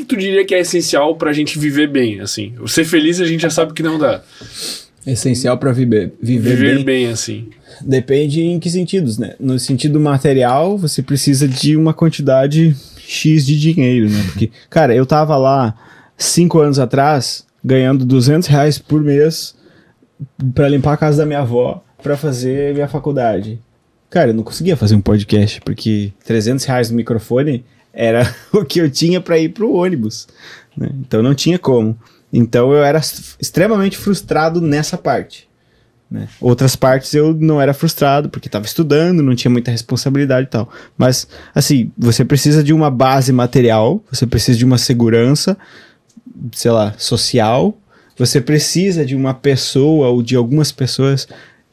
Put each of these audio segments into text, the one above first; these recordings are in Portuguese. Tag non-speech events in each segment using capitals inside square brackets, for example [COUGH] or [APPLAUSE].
que tu diria que é essencial para a gente viver bem, assim? Ser feliz a gente já sabe que não dá. Essencial para viver, viver, viver bem. bem, assim. Depende em que sentidos, né? No sentido material, você precisa de uma quantidade X de dinheiro, né? Porque, cara, eu tava lá cinco anos atrás ganhando 200 reais por mês para limpar a casa da minha avó, para fazer minha faculdade. Cara, eu não conseguia fazer um podcast, porque 300 reais no microfone era [LAUGHS] o que eu tinha para ir para o ônibus. Né? Então não tinha como. Então eu era extremamente frustrado nessa parte. Né? Outras partes eu não era frustrado, porque estava estudando, não tinha muita responsabilidade e tal. Mas, assim, você precisa de uma base material, você precisa de uma segurança, sei lá, social, você precisa de uma pessoa ou de algumas pessoas,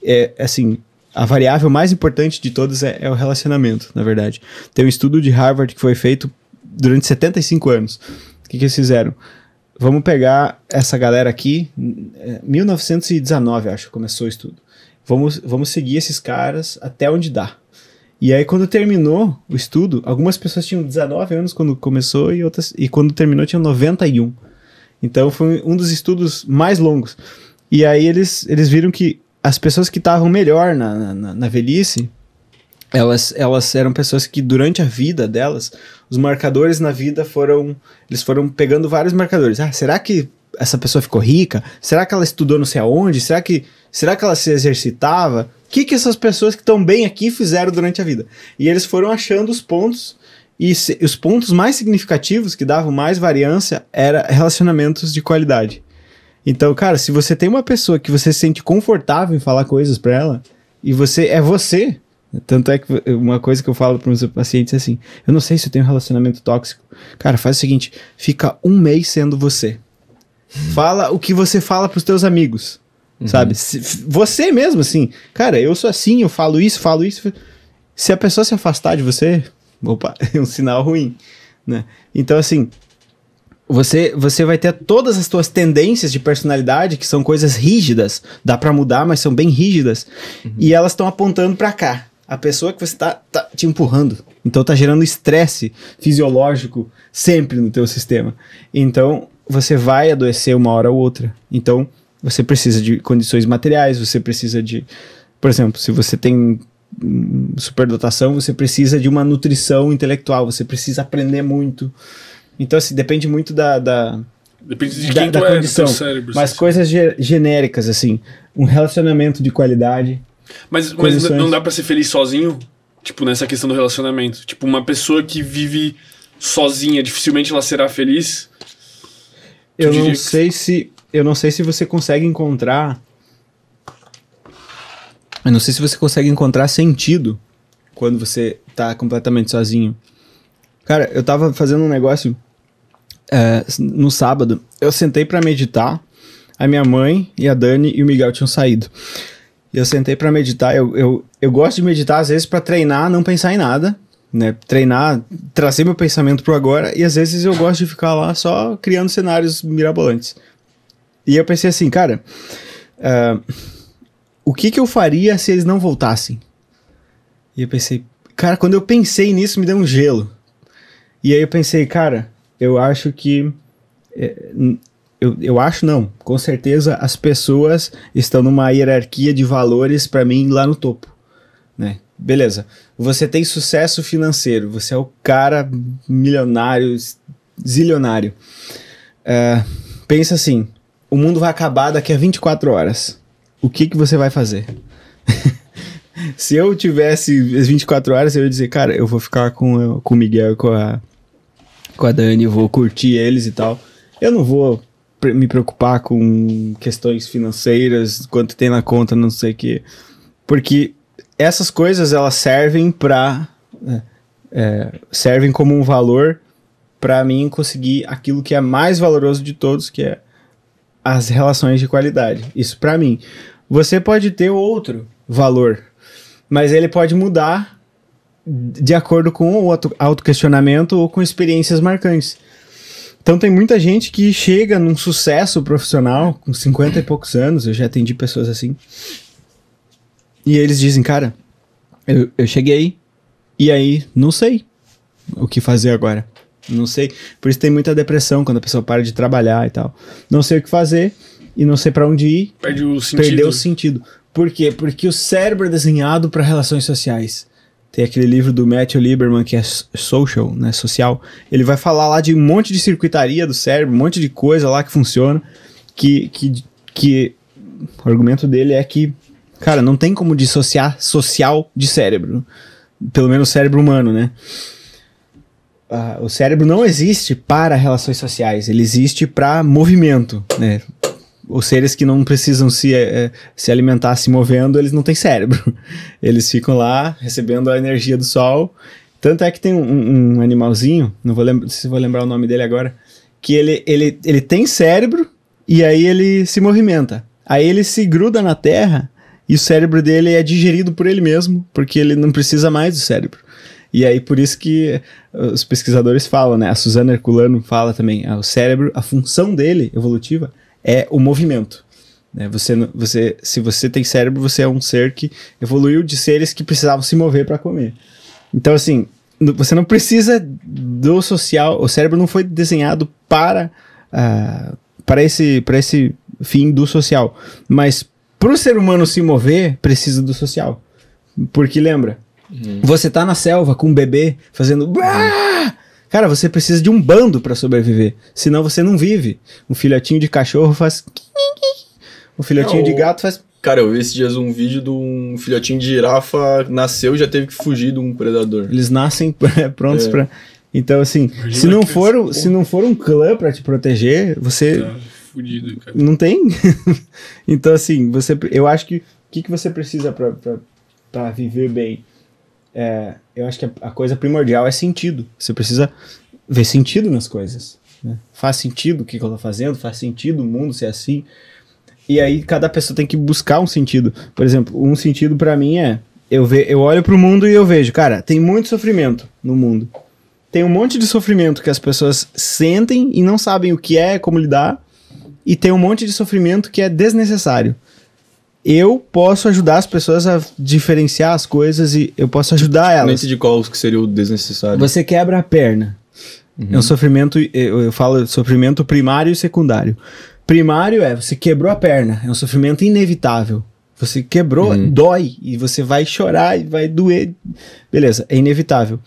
é, assim, a variável mais importante de todas é, é, o relacionamento, na verdade. Tem um estudo de Harvard que foi feito durante 75 anos. O que, que eles fizeram? Vamos pegar essa galera aqui, 1919, é, acho, começou o estudo. Vamos, vamos seguir esses caras até onde dá. E aí, quando terminou o estudo, algumas pessoas tinham 19 anos quando começou e outras. E quando terminou, tinham 91. Então foi um dos estudos mais longos. E aí eles, eles viram que as pessoas que estavam melhor na, na, na velhice, elas, elas eram pessoas que durante a vida delas, os marcadores na vida foram, eles foram pegando vários marcadores. Ah, será que essa pessoa ficou rica? Será que ela estudou não sei aonde? Será que, será que ela se exercitava? O que, que essas pessoas que estão bem aqui fizeram durante a vida? E eles foram achando os pontos, e se, os pontos mais significativos que davam mais variância era relacionamentos de qualidade. Então, cara, se você tem uma pessoa que você se sente confortável em falar coisas para ela, e você é você, tanto é que uma coisa que eu falo para meus pacientes é assim: eu não sei se eu tenho um relacionamento tóxico. Cara, faz o seguinte: fica um mês sendo você. Uhum. Fala o que você fala pros teus amigos. Uhum. Sabe? Se, você mesmo, assim. Cara, eu sou assim, eu falo isso, falo isso. Se a pessoa se afastar de você, opa, [LAUGHS] é um sinal ruim. Né? Então, assim, você, você vai ter todas as suas tendências de personalidade, que são coisas rígidas, dá para mudar, mas são bem rígidas, uhum. e elas estão apontando para cá. A pessoa que você tá, tá te empurrando. Então tá gerando estresse fisiológico sempre no teu sistema. Então você vai adoecer uma hora ou outra. Então você precisa de condições materiais, você precisa de, por exemplo, se você tem superdotação, você precisa de uma nutrição intelectual, você precisa aprender muito então, assim, depende muito da. da Depende de da, quem da, da é, condição. Cérebro, mas assim. coisas ge genéricas, assim. Um relacionamento de qualidade. Mas, mas não dá para ser feliz sozinho? Tipo, nessa questão do relacionamento. Tipo, uma pessoa que vive sozinha, dificilmente ela será feliz. eu não sei se. Eu não sei se você consegue encontrar. Eu não sei se você consegue encontrar sentido quando você tá completamente sozinho. Cara, eu tava fazendo um negócio é, no sábado. Eu sentei para meditar. A minha mãe e a Dani e o Miguel tinham saído. E eu sentei para meditar. Eu, eu, eu gosto de meditar às vezes para treinar, não pensar em nada. Né, treinar, trazer meu pensamento pro agora, e às vezes eu gosto de ficar lá só criando cenários mirabolantes. E eu pensei assim, cara, uh, o que que eu faria se eles não voltassem? E eu pensei, cara, quando eu pensei nisso, me deu um gelo. E aí eu pensei, cara, eu acho que. É, eu, eu acho não, com certeza as pessoas estão numa hierarquia de valores para mim lá no topo, né? Beleza, você tem sucesso financeiro, você é o cara milionário, zilionário. É, pensa assim, o mundo vai acabar daqui a 24 horas. O que, que você vai fazer? [LAUGHS] Se eu tivesse as 24 horas, eu ia dizer, cara, eu vou ficar com, com o Miguel com a, com a Dani, vou curtir eles e tal. Eu não vou me preocupar com questões financeiras, quanto tem na conta, não sei o quê. Porque essas coisas elas servem para né, é, servem como um valor para mim conseguir aquilo que é mais valoroso de todos, que é as relações de qualidade. Isso para mim. Você pode ter outro valor, mas ele pode mudar de acordo com o autoquestionamento ou com experiências marcantes. Então tem muita gente que chega num sucesso profissional com 50 e poucos anos, eu já atendi pessoas assim. E eles dizem, cara, eu, eu cheguei e aí não sei o que fazer agora. Não sei. Por isso tem muita depressão quando a pessoa para de trabalhar e tal. Não sei o que fazer e não sei para onde ir. Perde o sentido. Perdeu o sentido. Por quê? Porque o cérebro é desenhado para relações sociais tem aquele livro do Matthew Lieberman que é social, né, social. Ele vai falar lá de um monte de circuitaria do cérebro, um monte de coisa lá que funciona, que que que o argumento dele é que, cara, não tem como dissociar social de cérebro. Pelo menos cérebro humano, né? Ah, o cérebro não existe para relações sociais, ele existe para movimento, né? os seres que não precisam se, é, se alimentar se movendo, eles não têm cérebro. [LAUGHS] Eles ficam lá recebendo a energia do sol. Tanto é que tem um, um animalzinho, não vou lembrar, se vou lembrar o nome dele agora, que ele, ele, ele tem cérebro e aí ele se movimenta. Aí ele se gruda na terra e o cérebro dele é digerido por ele mesmo, porque ele não precisa mais do cérebro. E aí por isso que eh, os pesquisadores falam, né? A Susana Herculano fala também, ah, o cérebro, a função dele evolutiva é o movimento. Né? Você, você, se você tem cérebro, você é um ser que evoluiu de seres que precisavam se mover para comer. Então, assim, você não precisa do social, o cérebro não foi desenhado para, uh, para, esse, para esse fim do social. Mas para o ser humano se mover, precisa do social. Porque lembra, uhum. você tá na selva com um bebê fazendo. Uhum. Cara, você precisa de um bando para sobreviver, senão você não vive. Um filhotinho de cachorro faz. Um filhotinho não, de gato faz. Cara, eu vi esses dias um vídeo de um filhotinho de girafa nasceu e já teve que fugir de um predador. Eles nascem [LAUGHS] prontos é. para. Então, assim, se não, for, se não for um clã para te proteger, você. Tá fudido, cara. Não tem? [LAUGHS] então, assim, você, eu acho que o que, que você precisa para viver bem? é, eu acho que a, a, coisa primordial é sentido. Você precisa ver sentido nas coisas. Né? Faz sentido o que, que eu tô fazendo, faz sentido o mundo ser assim. E aí cada pessoa tem que buscar um sentido. Por exemplo, um sentido para mim é eu, ve, eu olho para o mundo e eu vejo, cara, tem muito sofrimento no mundo. Tem um monte de sofrimento que as pessoas sentem e não sabem o que é, como lidar. E tem um monte de sofrimento que é desnecessário eu posso ajudar as pessoas a diferenciar as coisas e eu posso ajudar elas. de qual que seria o desnecessário. Você quebra a perna. Uhum. É um sofrimento, eu, eu falo sofrimento primário e secundário. Primário é você quebrou a perna, é um sofrimento inevitável. Você quebrou, uhum. dói e você vai chorar e vai doer. Beleza, é inevitável.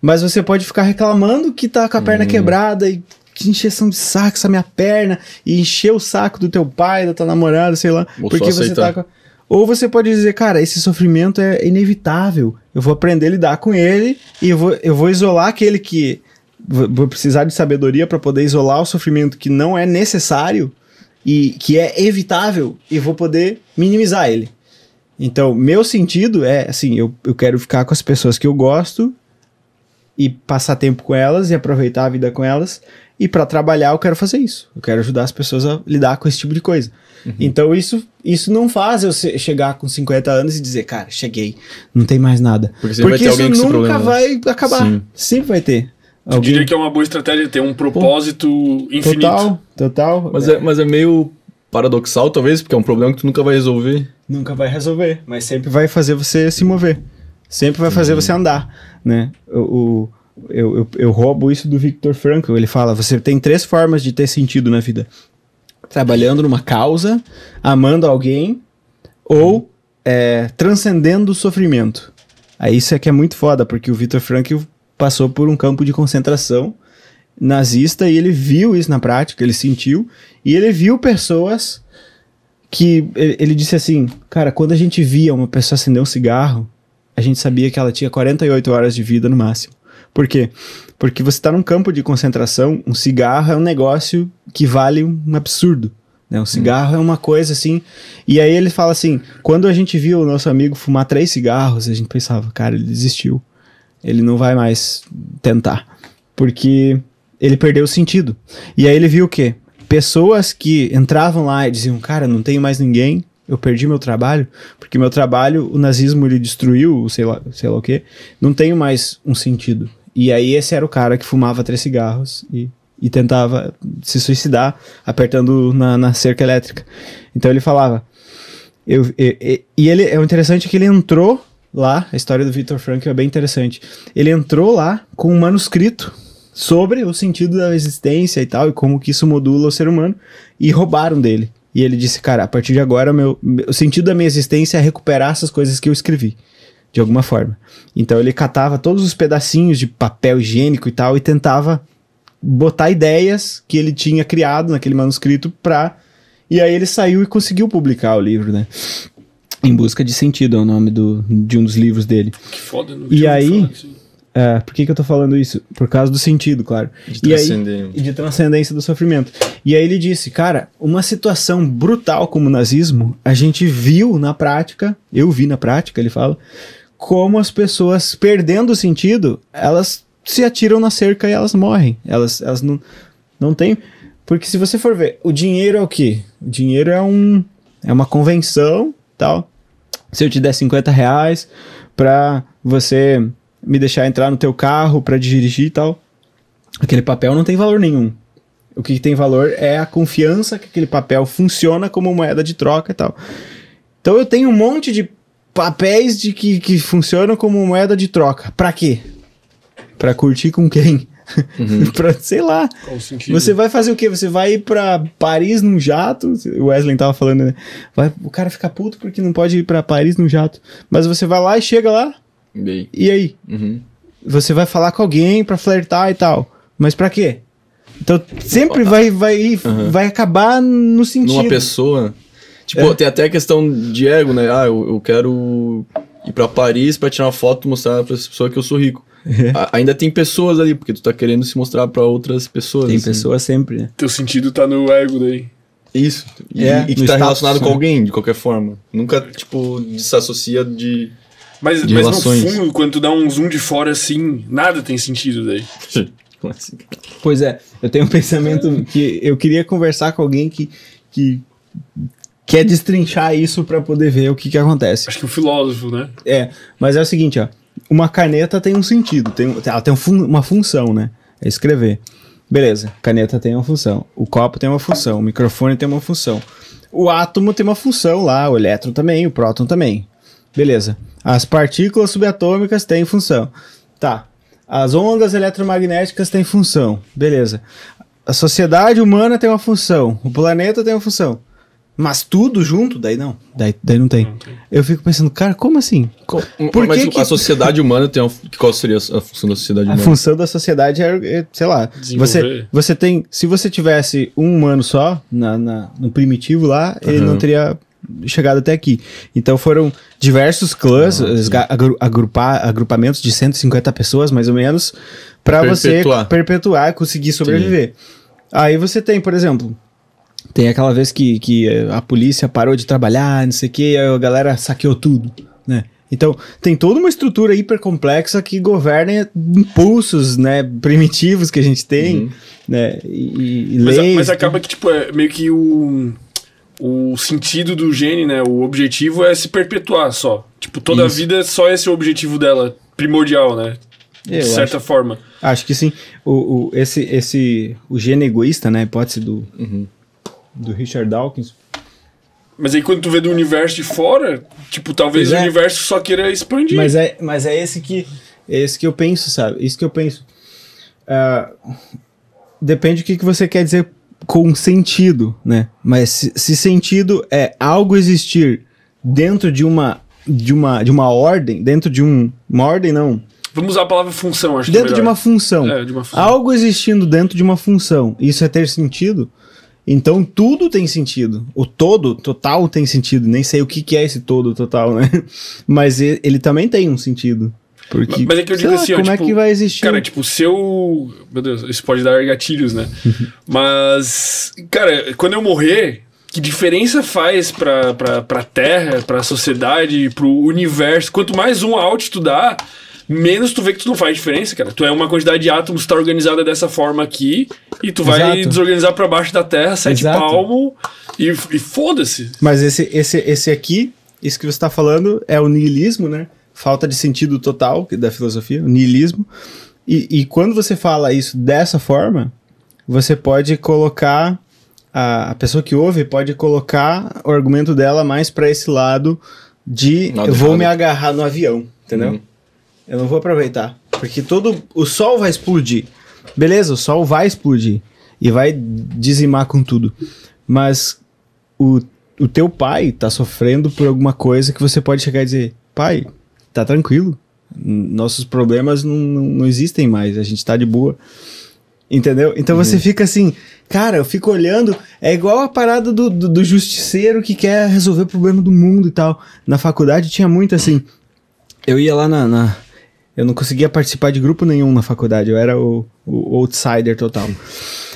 Mas você pode ficar reclamando que tá com a perna uhum. quebrada e que encheção de saco essa minha perna, e encher o saco do teu pai, da tua namorada, sei lá, porque você tá com... Ou você pode dizer, cara, esse sofrimento é inevitável. Eu vou aprender a lidar com ele e eu vou, eu vou isolar aquele que. Vou precisar de sabedoria para poder isolar o sofrimento que não é necessário e que é evitável e vou poder minimizar ele. Então, meu sentido é assim: eu, eu quero ficar com as pessoas que eu gosto e passar tempo com elas e aproveitar a vida com elas. E para trabalhar eu quero fazer isso. Eu quero ajudar as pessoas a lidar com esse tipo de coisa. Uhum. Então isso isso não faz eu chegar com 50 anos e dizer, cara, cheguei, não tem mais nada. Porque, Porque isso nunca problema. Né? vai acabar. Sim. Sempre vai ter. Eu alguém... diria que é uma boa estratégia ter um propósito Pô, infinito. Total, total. Mas é, é mas é meio paradoxal, talvez, porque é um problema que tu nunca vai resolver. Nunca vai resolver, mas sempre vai fazer você se mover. Sempre vai fazer você uhum. andar, né? O, eu, eu, eu roubo isso do Victor Frankl. Ele fala: você tem três formas de ter sentido na vida: trabalhando numa causa, amando alguém ou é, transcendendo o sofrimento. Aí isso é que é muito foda, porque o Victor Frankl passou por um campo de concentração nazista e ele viu isso na prática, ele sentiu, e ele viu pessoas que ele disse assim, cara, quando a gente via uma pessoa acender um cigarro, a gente sabia que ela tinha 48 horas de vida no máximo. Por quê? Porque você está num campo de concentração, um cigarro é um negócio que vale um absurdo. Né? Um uhum. cigarro hum. é uma coisa assim. E aí ele fala assim: quando a gente viu o nosso amigo fumar três cigarros, a gente pensava, cara, ele desistiu. Ele não vai mais tentar. Porque ele perdeu o sentido. E aí ele viu o quê? Pessoas que entravam lá e diziam, cara, não tenho mais ninguém, eu perdi meu trabalho, porque meu trabalho, o nazismo ele destruiu, sei lá, sei lá o quê, não tem mais um sentido. E aí esse era o cara que fumava três cigarros e, e tentava se suicidar apertando na, na cerca elétrica. Então ele falava. Eu, eu, eu, e ele é interessante que ele entrou lá, a história do Victor Frankl é bem interessante. Ele entrou lá com um manuscrito sobre o sentido da existência e tal, e como que isso modula o ser humano, e roubaram dele. E ele disse, cara, a partir de agora, meu, o sentido da minha existência é recuperar essas coisas que eu escrevi, de alguma forma. Então ele catava todos os pedacinhos de papel higiênico e tal e tentava botar ideias que ele tinha criado naquele manuscrito pra. E aí ele saiu e conseguiu publicar o livro, né? Em Busca de Sentido é o nome do, de um dos livros dele. Que foda, não E aí. Falar, é, por que, que eu tô falando isso? Por causa do sentido, claro. De transcendência. E aí, de transcendência do sofrimento. E aí ele disse, cara, uma situação brutal como o nazismo, a gente viu na prática, eu vi na prática, ele fala, como as pessoas perdendo o sentido, elas se atiram na cerca e elas morrem. Elas, elas não, não têm. Porque se você for ver, o dinheiro é o quê? O dinheiro é um. É uma convenção tal. Se eu te der 50 reais pra você me deixar entrar no teu carro para dirigir e tal. Aquele papel não tem valor nenhum. O que tem valor é a confiança que aquele papel funciona como moeda de troca e tal. Então eu tenho um monte de papéis de que, que funcionam como moeda de troca. Para quê? Para curtir com quem? Uhum. [LAUGHS] pra, sei lá. Você vai fazer o quê? Você vai ir pra Paris num jato? O Wesley tava falando, né? Vai, o cara fica puto porque não pode ir pra Paris num jato. Mas você vai lá e chega lá, Bem. E aí? Uhum. Você vai falar com alguém para flertar e tal. Mas para quê? Então sempre ah. vai, vai, uhum. vai acabar no sentido. Numa pessoa. Tipo, é. tem até a questão de ego, né? Ah, eu, eu quero ir para Paris para tirar uma foto e mostrar pra essa pessoa que eu sou rico. É. A, ainda tem pessoas ali, porque tu tá querendo se mostrar para outras pessoas. Tem assim. pessoas sempre, né? Teu sentido tá no ego daí. Isso. E, é, e que tá status, relacionado né? com alguém, de qualquer forma. Nunca, tipo, se associa de mas, de mas no fundo, quando tu dá um zoom de fora assim, nada tem sentido daí. [LAUGHS] Assim? pois é, eu tenho um [LAUGHS] pensamento que eu queria conversar com alguém que, que quer destrinchar isso para poder ver o que, que acontece. Acho que o filósofo, né? É, mas é o seguinte, ó. Uma caneta tem um sentido, tem, ela tem um fun, uma função, né? É escrever. Beleza, caneta tem uma função, o copo tem uma função, o microfone tem uma função. O átomo tem uma função lá, o elétron também, o próton também. Beleza. As partículas subatômicas têm função. Tá. As ondas eletromagnéticas têm função. Beleza. A sociedade humana tem uma função. O planeta tem uma função. Mas tudo junto, daí não. Daí, daí não tem. Eu fico pensando, cara, como assim? Por Mas que, que... a sociedade humana tem uma... Qual seria a função da sociedade humana? A função da sociedade é, é sei lá. Você, você tem. Se você tivesse um humano só, na, na no primitivo lá, uhum. ele não uhum. teria chegado até aqui. Então foram diversos clãs, agru agrupar, agrupamentos de 150 pessoas, mais ou menos, para você perpetuar, conseguir sobreviver. Sim. Aí você tem, por exemplo, tem aquela vez que, que eh, a polícia parou de trabalhar, não sei o que, a galera saqueou tudo, né? Então, tem toda uma estrutura hiper complexa que governa impulsos, né, primitivos que a gente tem, uhum. né, e, e mas, leis, mas, acaba né? que, tipo, é meio que o o sentido do gene, né? O objetivo é se perpetuar só. Tipo, toda Isso. a vida é só esse é o objetivo dela, primordial, né? Eu de certa acho, forma. Acho que sim. O, o, esse, esse, o gene egoísta, né? A hipótese do, uhum. do Richard Dawkins. Mas aí quando tu vê do universo de fora, tipo, talvez é. o universo só queira expandir. Mas é, mas é esse que é esse que eu penso, sabe? Isso que eu penso. Uh, depende do que, que você quer dizer com sentido, né? Mas se, se sentido é algo existir dentro de uma de uma de uma ordem, dentro de um uma ordem não, Vamos usar a palavra função, acho dentro que é de uma função. É, de uma função. Algo existindo dentro de uma função. Isso é ter sentido? Então tudo tem sentido. O todo, total, tem sentido. Nem sei o que, que é esse todo total, né? [LAUGHS] Mas ele também tem um sentido. Porque, Mas é que eu digo lá, assim, ó, como é tipo, é que vai existir? Cara, tipo, se eu. Meu Deus, isso pode dar gatilhos, né? [LAUGHS] Mas, cara, quando eu morrer, que diferença faz pra, pra, pra terra, pra sociedade, pro universo? Quanto mais um out tu dá, menos tu vê que tu não faz diferença, cara. Tu é uma quantidade de átomos que tá organizada dessa forma aqui, e tu vai Exato. desorganizar para baixo da terra, sete Exato. palmo, e, e foda-se. Mas esse, esse, esse aqui, isso que você tá falando, é o niilismo, né? falta de sentido total da filosofia, o niilismo. E, e, quando você fala isso dessa forma, você pode colocar a, a pessoa que ouve pode colocar o argumento dela mais para esse lado de Nada eu vou errado. me agarrar no avião, entendeu? Uhum. Eu não vou aproveitar, porque todo o sol vai explodir. Beleza, o sol vai explodir e vai dizimar com tudo. Mas o, o teu pai tá sofrendo por alguma coisa que você pode chegar e dizer: "Pai, tá tranquilo. Nossos problemas não, não, não existem mais, a gente tá de boa. Entendeu? Então uhum. você fica assim, cara, eu fico olhando, é igual a parada do, do, do justiceiro que quer resolver o problema do mundo e tal. Na faculdade tinha muito assim. Eu ia lá na, na eu não conseguia participar de grupo nenhum na faculdade, eu era o, o outsider total.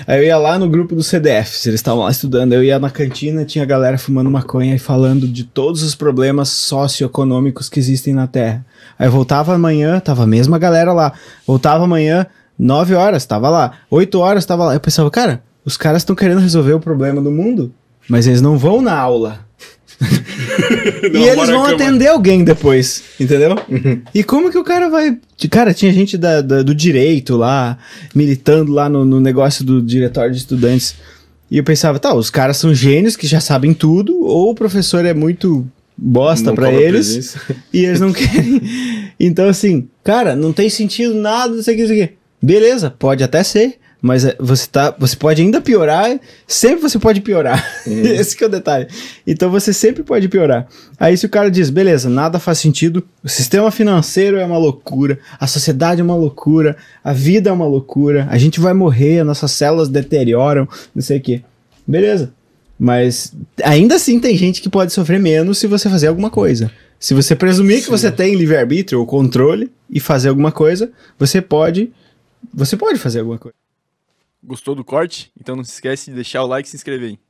Aí eu ia lá no grupo do CDF. eles estavam lá estudando, eu ia na cantina, tinha a galera fumando maconha e falando de todos os problemas socioeconômicos que existem na Terra. Aí eu voltava amanhã, tava a mesma galera lá. Voltava amanhã, 9 horas, tava lá. 8 horas, tava lá. Eu pensava, cara, os caras estão querendo resolver o problema do mundo, mas eles não vão na aula. [LAUGHS] e eles vão atender alguém depois, entendeu? Uhum. E como que o cara vai. Cara, tinha gente da, da do direito lá, militando lá no, no negócio do diretório de estudantes. E eu pensava, tá, os caras são gênios que já sabem tudo, ou o professor é muito bosta para eles [LAUGHS] e eles não querem. Então, assim, cara, não tem sentido nada disso aqui, isso. aqui. Beleza, pode até ser mas é, você tá, você pode ainda piorar, sempre você pode piorar. Uhum. [LAUGHS] Esse que é o detalhe. Então você sempre pode piorar. Aí se o cara diz, beleza, nada faz sentido, o sistema financeiro é uma loucura, a sociedade é uma loucura, a vida é uma loucura, a gente vai morrer, nossas células deterioram, não sei o quê. Beleza. Mas ainda assim tem gente que pode sofrer menos se você fazer alguma coisa. Se você presumir Sim. que você tem livre-arbítrio ou controle e fazer alguma coisa, você pode você pode fazer alguma coisa. Gostou do corte? Então não se esquece de deixar o like e se inscrever. Hein?